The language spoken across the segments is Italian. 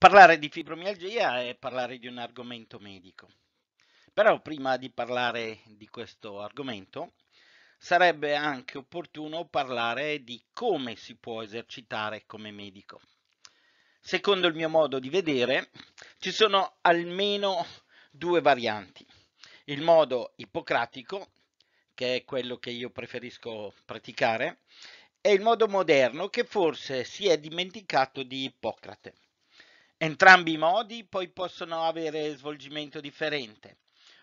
parlare di fibromialgia è parlare di un argomento medico. Però prima di parlare di questo argomento sarebbe anche opportuno parlare di come si può esercitare come medico. Secondo il mio modo di vedere ci sono almeno due varianti. Il modo ippocratico, che è quello che io preferisco praticare, e il modo moderno che forse si è dimenticato di Ippocrate. Entrambi i modi poi possono avere svolgimento differente,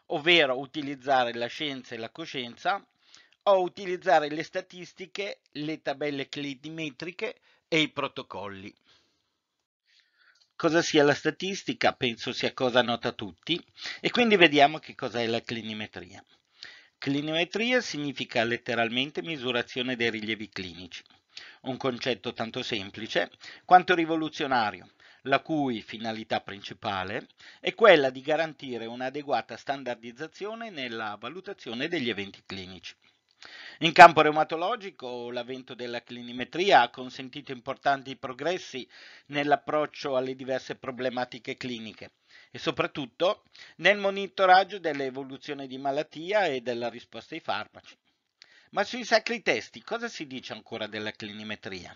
ovvero utilizzare la scienza e la coscienza o utilizzare le statistiche, le tabelle clinimetriche e i protocolli. Cosa sia la statistica? Penso sia cosa nota a tutti e quindi vediamo che cos'è la clinimetria. Clinimetria significa letteralmente misurazione dei rilievi clinici, un concetto tanto semplice quanto rivoluzionario la cui finalità principale è quella di garantire un'adeguata standardizzazione nella valutazione degli eventi clinici. In campo reumatologico l'avvento della clinimetria ha consentito importanti progressi nell'approccio alle diverse problematiche cliniche e soprattutto nel monitoraggio dell'evoluzione di malattia e della risposta ai farmaci. Ma sui sacri testi cosa si dice ancora della clinimetria?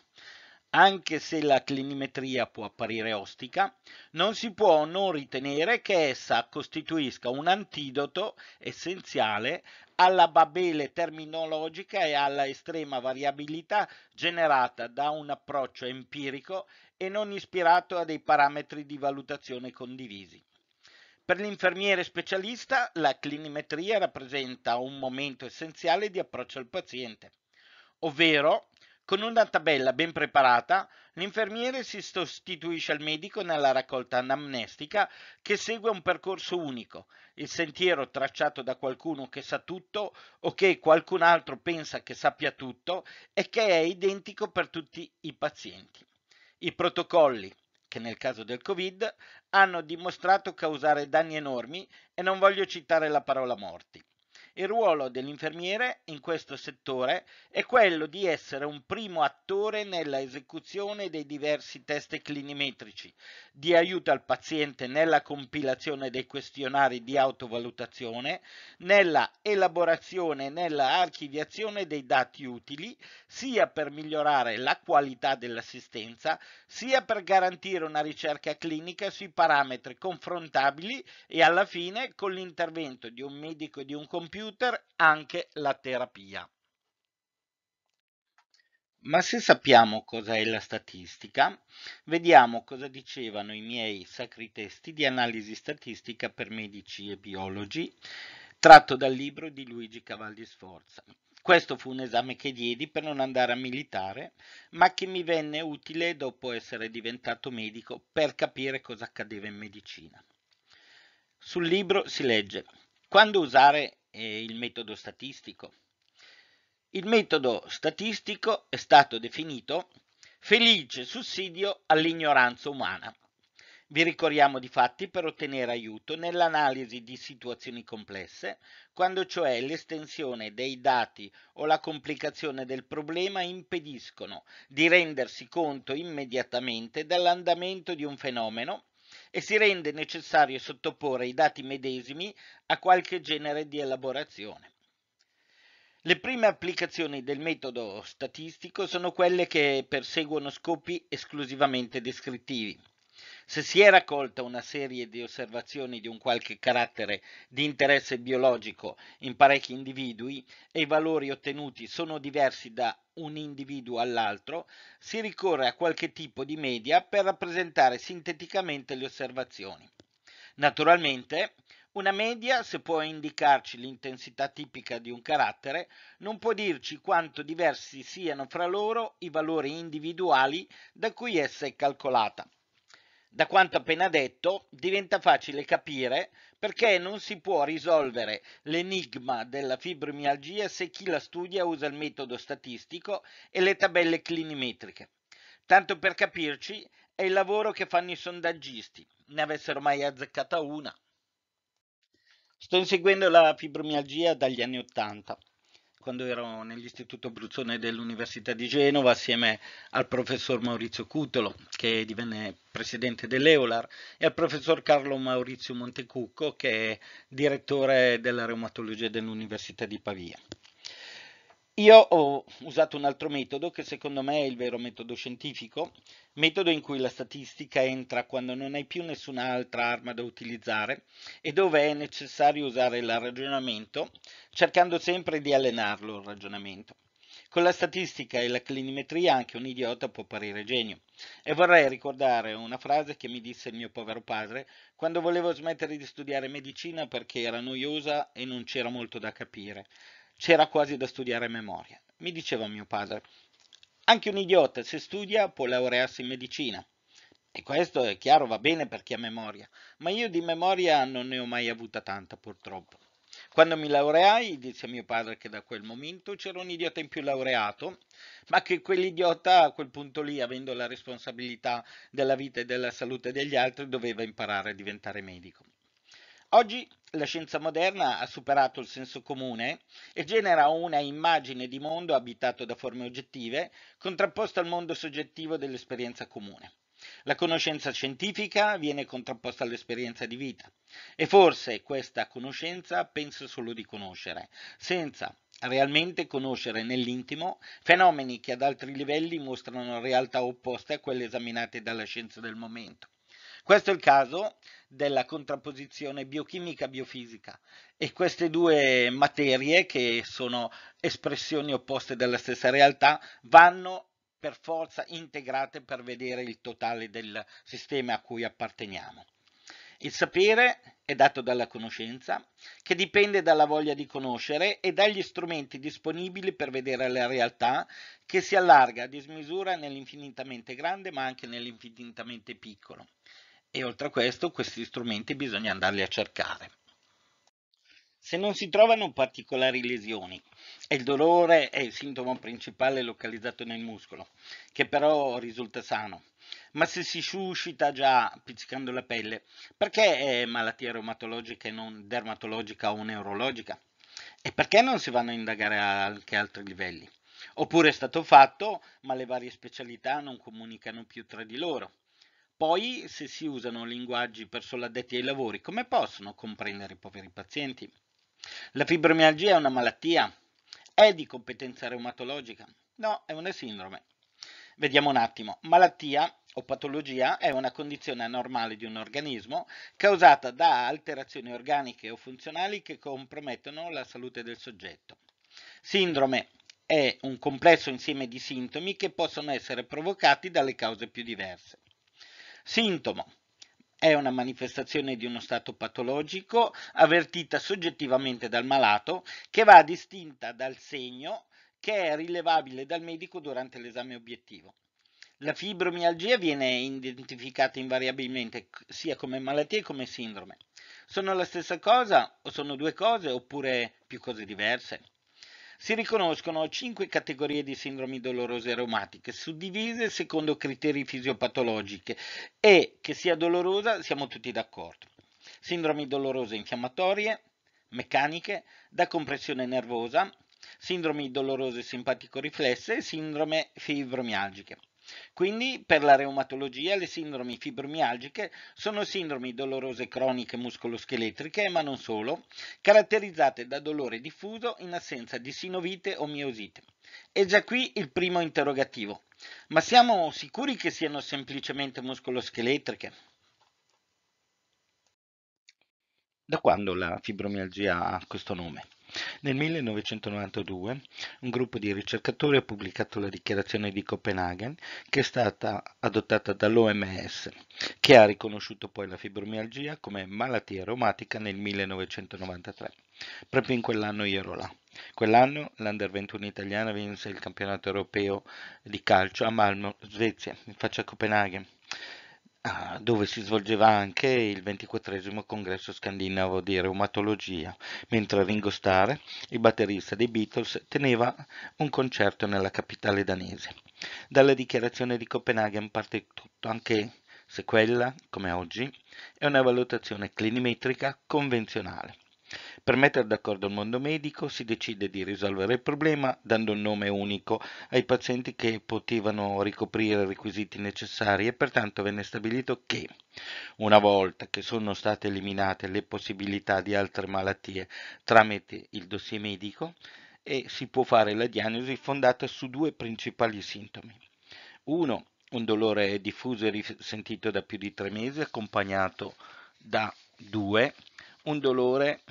Anche se la clinimetria può apparire ostica, non si può non ritenere che essa costituisca un antidoto essenziale alla babele terminologica e alla estrema variabilità generata da un approccio empirico e non ispirato a dei parametri di valutazione condivisi. Per l'infermiere specialista la clinimetria rappresenta un momento essenziale di approccio al paziente, ovvero con una tabella ben preparata, l'infermiere si sostituisce al medico nella raccolta anamnestica che segue un percorso unico, il sentiero tracciato da qualcuno che sa tutto o che qualcun altro pensa che sappia tutto e che è identico per tutti i pazienti. I protocolli, che nel caso del Covid, hanno dimostrato causare danni enormi e non voglio citare la parola morti. Il ruolo dell'infermiere in questo settore è quello di essere un primo attore nella esecuzione dei diversi test clinimetrici, di aiuto al paziente nella compilazione dei questionari di autovalutazione, nella elaborazione e nella archiviazione dei dati utili, sia per migliorare la qualità dell'assistenza, sia per garantire una ricerca clinica sui parametri confrontabili e alla fine con l'intervento di un medico e di un computer computer anche la terapia. Ma se sappiamo cosa è la statistica, vediamo cosa dicevano i miei sacri testi di analisi statistica per medici e biologi, tratto dal libro di Luigi Cavalli Sforza. Questo fu un esame che diedi per non andare a militare, ma che mi venne utile dopo essere diventato medico per capire cosa accadeva in medicina. Sul libro si legge quando usare eh, il metodo statistico? Il metodo statistico è stato definito felice sussidio all'ignoranza umana. Vi ricordiamo di fatti per ottenere aiuto nell'analisi di situazioni complesse, quando cioè l'estensione dei dati o la complicazione del problema impediscono di rendersi conto immediatamente dell'andamento di un fenomeno e si rende necessario sottoporre i dati medesimi a qualche genere di elaborazione. Le prime applicazioni del metodo statistico sono quelle che perseguono scopi esclusivamente descrittivi. Se si è raccolta una serie di osservazioni di un qualche carattere di interesse biologico in parecchi individui e i valori ottenuti sono diversi da un individuo all'altro, si ricorre a qualche tipo di media per rappresentare sinteticamente le osservazioni. Naturalmente, una media, se può indicarci l'intensità tipica di un carattere, non può dirci quanto diversi siano fra loro i valori individuali da cui essa è calcolata. Da quanto appena detto diventa facile capire perché non si può risolvere l'enigma della fibromialgia se chi la studia usa il metodo statistico e le tabelle clinimetriche. Tanto per capirci, è il lavoro che fanno i sondaggisti, ne avessero mai azzeccata una. Sto inseguendo la fibromialgia dagli anni Ottanta quando ero nell'Istituto Bruzzone dell'Università di Genova assieme al professor Maurizio Cutolo, che divenne presidente dell'Eular, e al professor Carlo Maurizio Montecucco, che è direttore della reumatologia dell'Università di Pavia. Io ho usato un altro metodo che secondo me è il vero metodo scientifico, metodo in cui la statistica entra quando non hai più nessun'altra arma da utilizzare e dove è necessario usare il ragionamento, cercando sempre di allenarlo il ragionamento. Con la statistica e la clinimetria anche un idiota può parire genio. E vorrei ricordare una frase che mi disse il mio povero padre quando volevo smettere di studiare medicina perché era noiosa e non c'era molto da capire c'era quasi da studiare memoria. Mi diceva mio padre, anche un idiota se studia può laurearsi in medicina. E questo è chiaro, va bene per chi ha memoria, ma io di memoria non ne ho mai avuta tanta purtroppo. Quando mi laureai, disse mio padre che da quel momento c'era un idiota in più laureato, ma che quell'idiota a quel punto lì, avendo la responsabilità della vita e della salute degli altri, doveva imparare a diventare medico. Oggi la scienza moderna ha superato il senso comune e genera una immagine di mondo abitato da forme oggettive, contrapposta al mondo soggettivo dell'esperienza comune. La conoscenza scientifica viene contrapposta all'esperienza di vita e forse questa conoscenza pensa solo di conoscere, senza realmente conoscere nell'intimo fenomeni che ad altri livelli mostrano realtà opposte a quelle esaminate dalla scienza del momento. Questo è il caso della contrapposizione biochimica-biofisica e queste due materie che sono espressioni opposte della stessa realtà vanno per forza integrate per vedere il totale del sistema a cui apparteniamo. Il sapere è dato dalla conoscenza, che dipende dalla voglia di conoscere e dagli strumenti disponibili per vedere la realtà, che si allarga a dismisura nell'infinitamente grande ma anche nell'infinitamente piccolo e oltre a questo questi strumenti bisogna andarli a cercare. Se non si trovano particolari lesioni e il dolore è il sintomo principale localizzato nel muscolo, che però risulta sano, ma se si suscita già pizzicando la pelle, perché è malattia reumatologica e non dermatologica o neurologica? E perché non si vanno a indagare anche altri livelli? Oppure è stato fatto, ma le varie specialità non comunicano più tra di loro. Poi, se si usano linguaggi per solo addetti ai lavori, come possono comprendere i poveri pazienti? La fibromialgia è una malattia? È di competenza reumatologica? No, è una sindrome. Vediamo un attimo. Malattia o patologia è una condizione anormale di un organismo causata da alterazioni organiche o funzionali che compromettono la salute del soggetto. Sindrome è un complesso insieme di sintomi che possono essere provocati dalle cause più diverse. Sintomo. È una manifestazione di uno stato patologico avvertita soggettivamente dal malato che va distinta dal segno che è rilevabile dal medico durante l'esame obiettivo. La fibromialgia viene identificata invariabilmente sia come malattia che come sindrome. Sono la stessa cosa o sono due cose oppure più cose diverse? Si riconoscono cinque categorie di sindromi dolorose reumatiche, suddivise secondo criteri fisiopatologiche e che sia dolorosa siamo tutti d'accordo. Sindromi dolorose infiammatorie, meccaniche, da compressione nervosa, sindromi dolorose simpatico-riflesse e sindrome fibromialgiche. Quindi per la reumatologia le sindromi fibromialgiche sono sindromi dolorose croniche muscoloscheletriche, ma non solo, caratterizzate da dolore diffuso in assenza di sinovite o miosite. E già qui il primo interrogativo. Ma siamo sicuri che siano semplicemente muscoloscheletriche? Da quando la fibromialgia ha questo nome? Nel 1992 un gruppo di ricercatori ha pubblicato la dichiarazione di Copenaghen che è stata adottata dall'OMS, che ha riconosciuto poi la fibromialgia come malattia reumatica nel 1993. Proprio in quell'anno io ero là. Quell'anno l'Under 21 italiana vinse il campionato europeo di calcio a Malmo, Svezia, in faccia a Copenaghen. Ah, dove si svolgeva anche il 24 congresso scandinavo di reumatologia, mentre Ringo Starr, il batterista dei Beatles, teneva un concerto nella capitale danese. Dalla dichiarazione di Copenaghen parte tutto, anche se quella, come oggi, è una valutazione clinimetrica convenzionale. Per mettere d'accordo il mondo medico si decide di risolvere il problema dando un nome unico ai pazienti che potevano ricoprire i requisiti necessari e pertanto venne stabilito che una volta che sono state eliminate le possibilità di altre malattie tramite il dossier medico e si può fare la diagnosi fondata su due principali sintomi. 1. Un dolore diffuso e risentito da più di tre mesi accompagnato da 2. Un dolore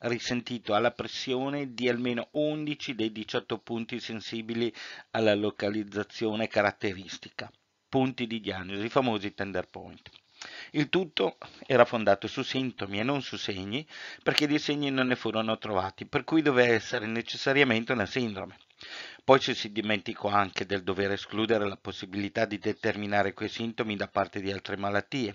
risentito alla pressione di almeno 11 dei 18 punti sensibili alla localizzazione caratteristica, punti di diagnosi, i famosi tender point. Il tutto era fondato su sintomi e non su segni, perché dei segni non ne furono trovati, per cui doveva essere necessariamente una sindrome. Poi ci si dimenticò anche del dover escludere la possibilità di determinare quei sintomi da parte di altre malattie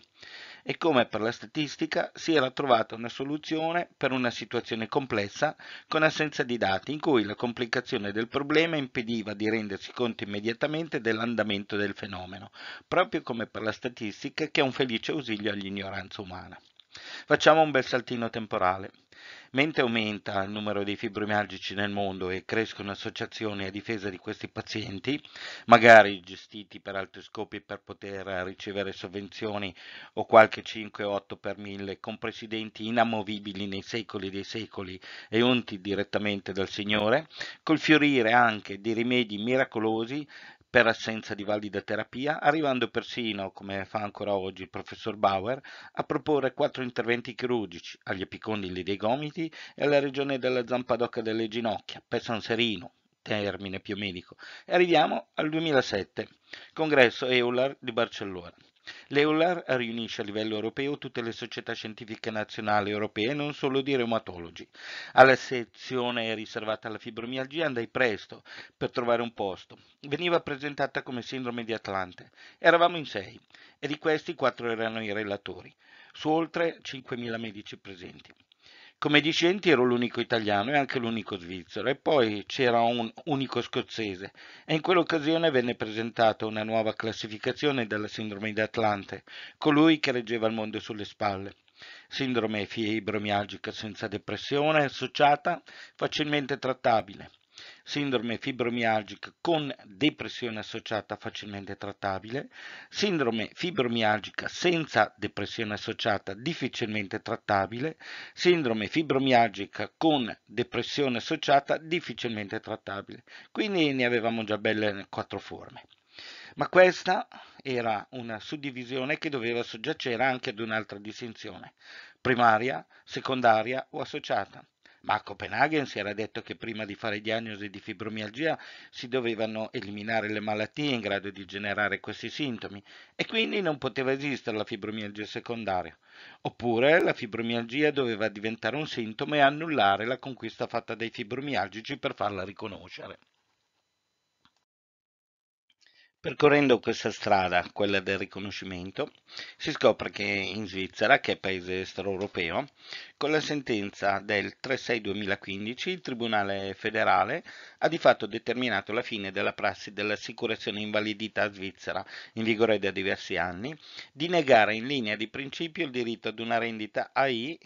e come per la statistica si era trovata una soluzione per una situazione complessa con assenza di dati in cui la complicazione del problema impediva di rendersi conto immediatamente dell'andamento del fenomeno, proprio come per la statistica che è un felice ausilio all'ignoranza umana. Facciamo un bel saltino temporale. Mentre aumenta il numero dei fibromialgici nel mondo e crescono associazioni a difesa di questi pazienti, magari gestiti per altri scopi per poter ricevere sovvenzioni o qualche 5-8 per mille, con presidenti inamovibili nei secoli dei secoli e unti direttamente dal Signore, col fiorire anche di rimedi miracolosi per assenza di valida terapia, arrivando persino, come fa ancora oggi il professor Bauer, a proporre quattro interventi chirurgici agli epicondili dei gomiti e alla regione della zampadocca delle ginocchia, per San Serino, termine più medico. E arriviamo al 2007, congresso Euler di Barcellona. L'EULAR riunisce a livello europeo tutte le società scientifiche nazionali europee, non solo di reumatologi. Alla sezione riservata alla fibromialgia andai presto per trovare un posto. Veniva presentata come sindrome di Atlante. Eravamo in sei e di questi quattro erano i relatori, su oltre 5.000 medici presenti come dicenti ero l'unico italiano e anche l'unico svizzero e poi c'era un unico scozzese e in quell'occasione venne presentata una nuova classificazione della sindrome di Atlante, colui che reggeva il mondo sulle spalle. Sindrome fibromialgica senza depressione associata, facilmente trattabile sindrome fibromialgica con depressione associata facilmente trattabile, sindrome fibromialgica senza depressione associata difficilmente trattabile, sindrome fibromialgica con depressione associata difficilmente trattabile. Quindi ne avevamo già belle quattro forme. Ma questa era una suddivisione che doveva soggiacere anche ad un'altra distinzione, primaria, secondaria o associata. Ma a Copenaghen si era detto che prima di fare diagnosi di fibromialgia si dovevano eliminare le malattie in grado di generare questi sintomi e quindi non poteva esistere la fibromialgia secondaria. Oppure la fibromialgia doveva diventare un sintomo e annullare la conquista fatta dai fibromialgici per farla riconoscere. Percorrendo questa strada, quella del riconoscimento, si scopre che in Svizzera, che è paese extraeuropeo, con la sentenza del 3-6-2015 il Tribunale federale ha di fatto determinato la fine della prassi dell'assicurazione invalidità svizzera, in vigore da diversi anni, di negare in linea di principio il diritto ad una rendita AI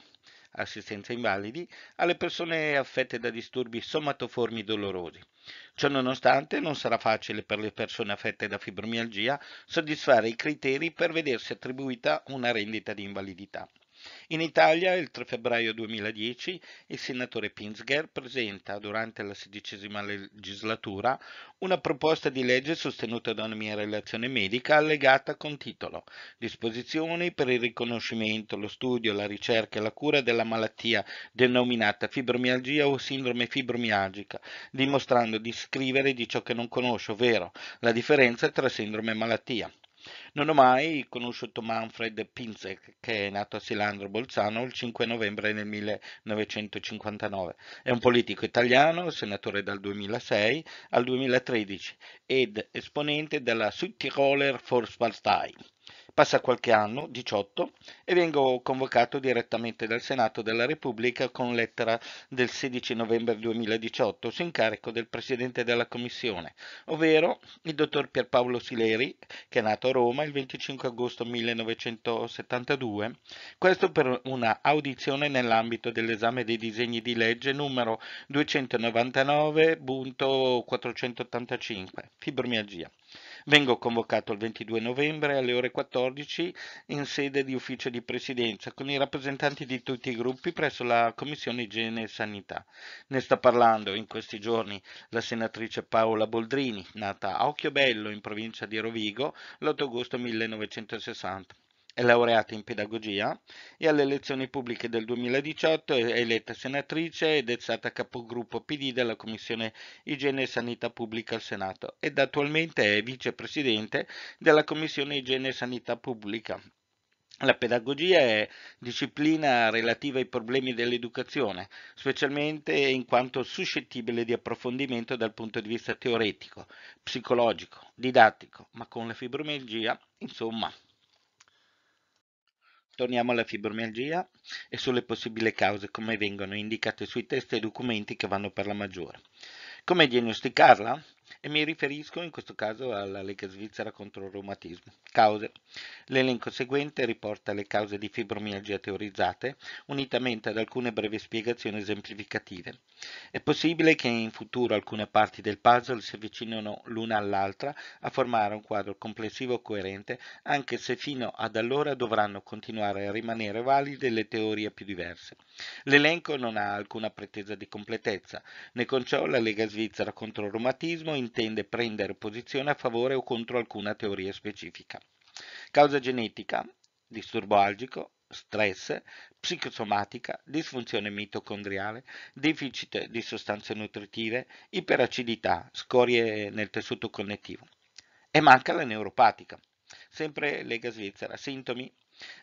assistenza invalidi, alle persone affette da disturbi somatoformi dolorosi. Ciò nonostante non sarà facile per le persone affette da fibromialgia soddisfare i criteri per vedersi attribuita una rendita di invalidità. In Italia, il 3 febbraio 2010, il senatore Pinzger presenta, durante la sedicesima legislatura, una proposta di legge sostenuta da una mia relazione medica allegata con titolo Disposizioni per il riconoscimento, lo studio, la ricerca e la cura della malattia denominata fibromialgia o sindrome fibromialgica, dimostrando di scrivere di ciò che non conosce, ovvero la differenza tra sindrome e malattia. Non ho mai conosciuto Manfred Pinzek, che è nato a Silandro Bolzano il 5 novembre del 1959. È un politico italiano, senatore dal 2006 al 2013 ed esponente della Südtiroler Volkspartei. Passa qualche anno, 18, e vengo convocato direttamente dal Senato della Repubblica con lettera del 16 novembre 2018 su incarico del Presidente della Commissione, ovvero il dottor Pierpaolo Sileri, che è nato a Roma il 25 agosto 1972, questo per una audizione nell'ambito dell'esame dei disegni di legge numero 299.485, fibromialgia. Vengo convocato il 22 novembre alle ore 14 in sede di ufficio di presidenza con i rappresentanti di tutti i gruppi presso la Commissione Igiene e Sanità. Ne sta parlando in questi giorni la senatrice Paola Boldrini, nata a Occhiobello in provincia di Rovigo l'8 agosto 1960. È laureata in pedagogia e alle elezioni pubbliche del 2018 è eletta senatrice ed è stata capogruppo PD della Commissione Igiene e Sanità Pubblica al Senato ed attualmente è vicepresidente della Commissione Igiene e Sanità Pubblica. La pedagogia è disciplina relativa ai problemi dell'educazione, specialmente in quanto suscettibile di approfondimento dal punto di vista teoretico, psicologico, didattico, ma con la fibromialgia, insomma. Torniamo alla fibromialgia e sulle possibili cause come vengono indicate sui test e documenti che vanno per la maggiore. Come diagnosticarla? e mi riferisco in questo caso alla Lega Svizzera contro il reumatismo. Cause. L'elenco seguente riporta le cause di fibromialgia teorizzate, unitamente ad alcune brevi spiegazioni esemplificative. È possibile che in futuro alcune parti del puzzle si avvicinino l'una all'altra a formare un quadro complessivo coerente, anche se fino ad allora dovranno continuare a rimanere valide le teorie più diverse. L'elenco non ha alcuna pretesa di completezza, né con ciò la Lega Svizzera contro il reumatismo intende prendere posizione a favore o contro alcuna teoria specifica. Causa genetica, disturbo algico, stress, psicosomatica, disfunzione mitocondriale, deficit di sostanze nutritive, iperacidità, scorie nel tessuto connettivo. E manca la neuropatica. Sempre Lega Svizzera, sintomi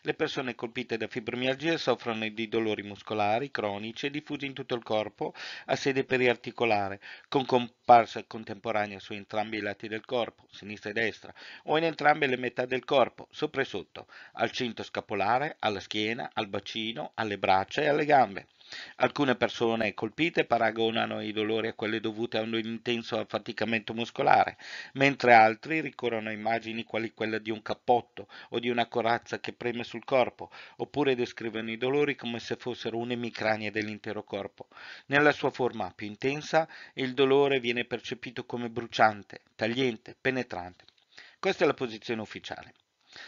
le persone colpite da fibromialgia soffrono di dolori muscolari cronici e diffusi in tutto il corpo a sede periarticolare, con comparsa contemporanea su entrambi i lati del corpo, sinistra e destra, o in entrambe le metà del corpo, sopra e sotto, al cinto scapolare, alla schiena, al bacino, alle braccia e alle gambe. Alcune persone colpite paragonano i dolori a quelli dovuti a un intenso affaticamento muscolare, mentre altri ricorrono a immagini quali quella di un cappotto o di una corazza che preme sul corpo, oppure descrivono i dolori come se fossero un'emicrania dell'intero corpo. Nella sua forma più intensa, il dolore viene percepito come bruciante, tagliente, penetrante. Questa è la posizione ufficiale.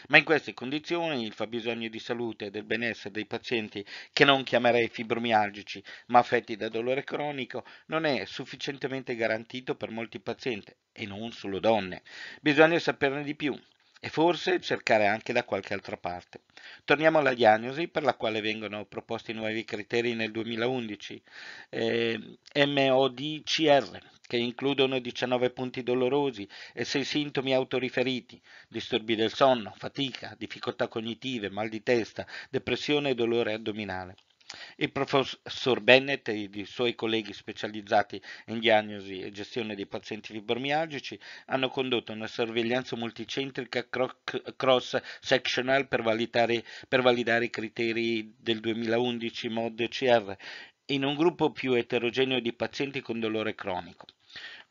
Ma in queste condizioni il fabbisogno di salute e del benessere dei pazienti, che non chiamerei fibromialgici, ma affetti da dolore cronico, non è sufficientemente garantito per molti pazienti, e non solo donne. Bisogna saperne di più e forse cercare anche da qualche altra parte. Torniamo alla diagnosi per la quale vengono proposti nuovi criteri nel 2011, eh, MODCR, che includono 19 punti dolorosi e 6 sintomi autoriferiti, disturbi del sonno, fatica, difficoltà cognitive, mal di testa, depressione e dolore addominale. Il professor Bennett e i suoi colleghi specializzati in diagnosi e gestione dei pazienti fibromialgici hanno condotto una sorveglianza multicentrica cross-sectional per, per validare, i criteri del 2011 MOD-CR in un gruppo più eterogeneo di pazienti con dolore cronico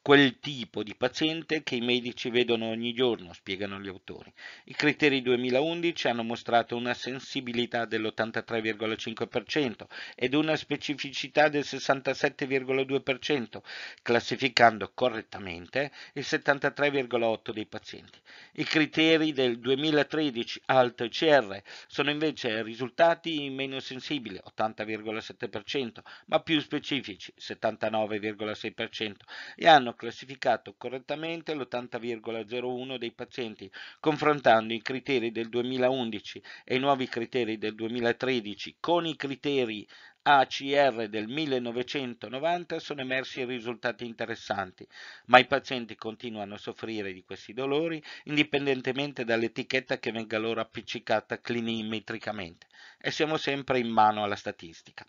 quel tipo di paziente che i medici vedono ogni giorno, spiegano gli autori. I criteri 2011 hanno mostrato una sensibilità dell'83,5% ed una specificità del 67,2%, classificando correttamente il 73,8% dei pazienti. I criteri del 2013 ALT-CR sono invece risultati meno sensibili, 80,7%, ma più specifici, 79,6%, e hanno classificato correttamente l'80,01 dei pazienti, confrontando i criteri del 2011 e i nuovi criteri del 2013 con i criteri ACR del 1990 sono emersi risultati interessanti, ma i pazienti continuano a soffrire di questi dolori indipendentemente dall'etichetta che venga loro appiccicata clinimetricamente e siamo sempre in mano alla statistica.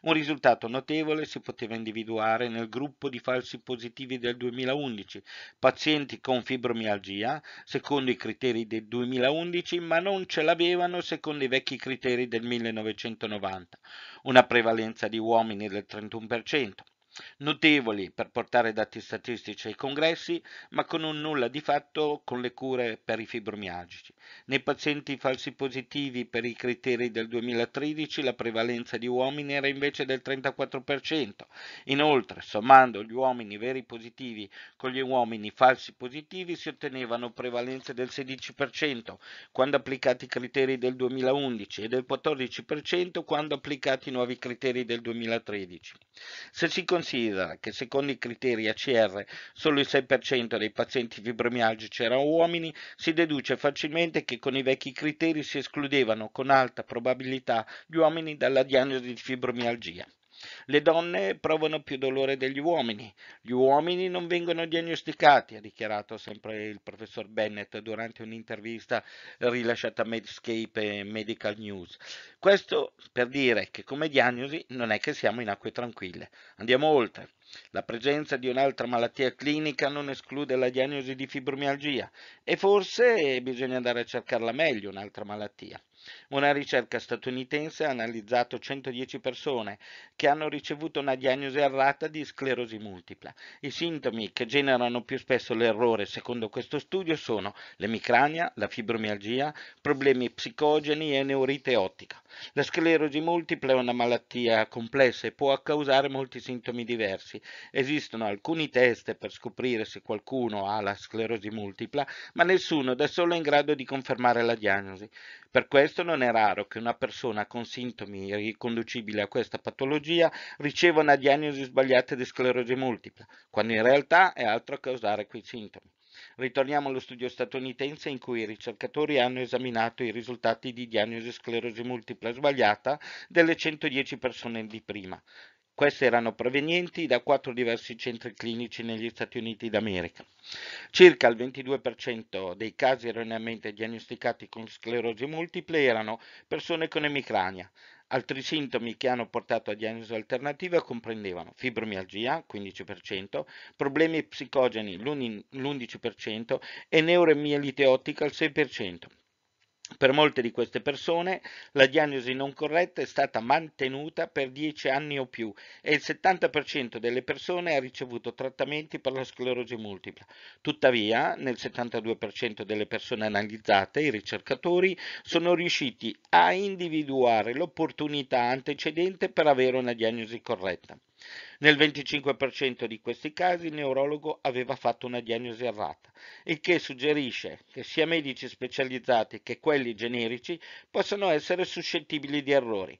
Un risultato notevole si poteva individuare nel gruppo di falsi positivi del 2011, pazienti con fibromialgia secondo i criteri del 2011 ma non ce l'avevano secondo i vecchi criteri del 1990, una prevalenza di uomini del 31%, notevoli per portare dati statistici ai congressi, ma con un nulla di fatto con le cure per i fibromialgici. Nei pazienti falsi positivi per i criteri del 2013 la prevalenza di uomini era invece del 34%. Inoltre, sommando gli uomini veri positivi con gli uomini falsi positivi si ottenevano prevalenze del 16% quando applicati i criteri del 2011 e del 14% quando applicati i nuovi criteri del 2013. Se si considera che secondo i criteri ACR solo il 6% dei pazienti fibromialgici erano uomini, si deduce facilmente che con i vecchi criteri si escludevano con alta probabilità gli uomini dalla diagnosi di fibromialgia. Le donne provano più dolore degli uomini, gli uomini non vengono diagnosticati, ha dichiarato sempre il professor Bennett durante un'intervista rilasciata a Medscape e Medical News. Questo per dire che come diagnosi non è che siamo in acque tranquille. Andiamo oltre. La presenza di un'altra malattia clinica non esclude la diagnosi di fibromialgia e forse bisogna andare a cercarla meglio un'altra malattia. Una ricerca statunitense ha analizzato 110 persone che hanno ricevuto una diagnosi errata di sclerosi multipla. I sintomi che generano più spesso l'errore, secondo questo studio, sono l'emicrania, la fibromialgia, problemi psicogeni e neurite ottica. La sclerosi multipla è una malattia complessa e può causare molti sintomi diversi, Esistono alcuni test per scoprire se qualcuno ha la sclerosi multipla, ma nessuno da solo è in grado di confermare la diagnosi. Per questo non è raro che una persona con sintomi riconducibili a questa patologia riceva una diagnosi sbagliata di sclerosi multipla, quando in realtà è altro a causare quei sintomi. Ritorniamo allo studio statunitense in cui i ricercatori hanno esaminato i risultati di diagnosi sclerosi multipla sbagliata delle 110 persone di prima. Queste erano provenienti da quattro diversi centri clinici negli Stati Uniti d'America. Circa il 22% dei casi erroneamente diagnosticati con sclerosi multiple erano persone con emicrania, Altri sintomi che hanno portato a diagnosi alternativa comprendevano fibromialgia 15%, problemi psicogeni l'11% e neuromielite ottica il 6%. Per molte di queste persone la diagnosi non corretta è stata mantenuta per 10 anni o più e il 70% delle persone ha ricevuto trattamenti per la sclerosi multipla. Tuttavia, nel 72% delle persone analizzate, i ricercatori sono riusciti a individuare l'opportunità antecedente per avere una diagnosi corretta. Nel 25% di questi casi il neurologo aveva fatto una diagnosi errata, il che suggerisce che sia medici specializzati che quelli generici possano essere suscettibili di errori.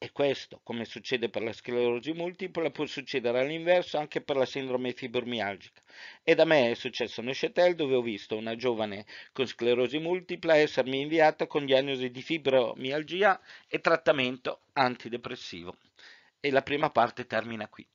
E questo, come succede per la sclerosi multipla, può succedere all'inverso anche per la sindrome fibromialgica. E da me è successo a Neuchâtel dove ho visto una giovane con sclerosi multipla essermi inviata con diagnosi di fibromialgia e trattamento antidepressivo e la prima parte termina qui.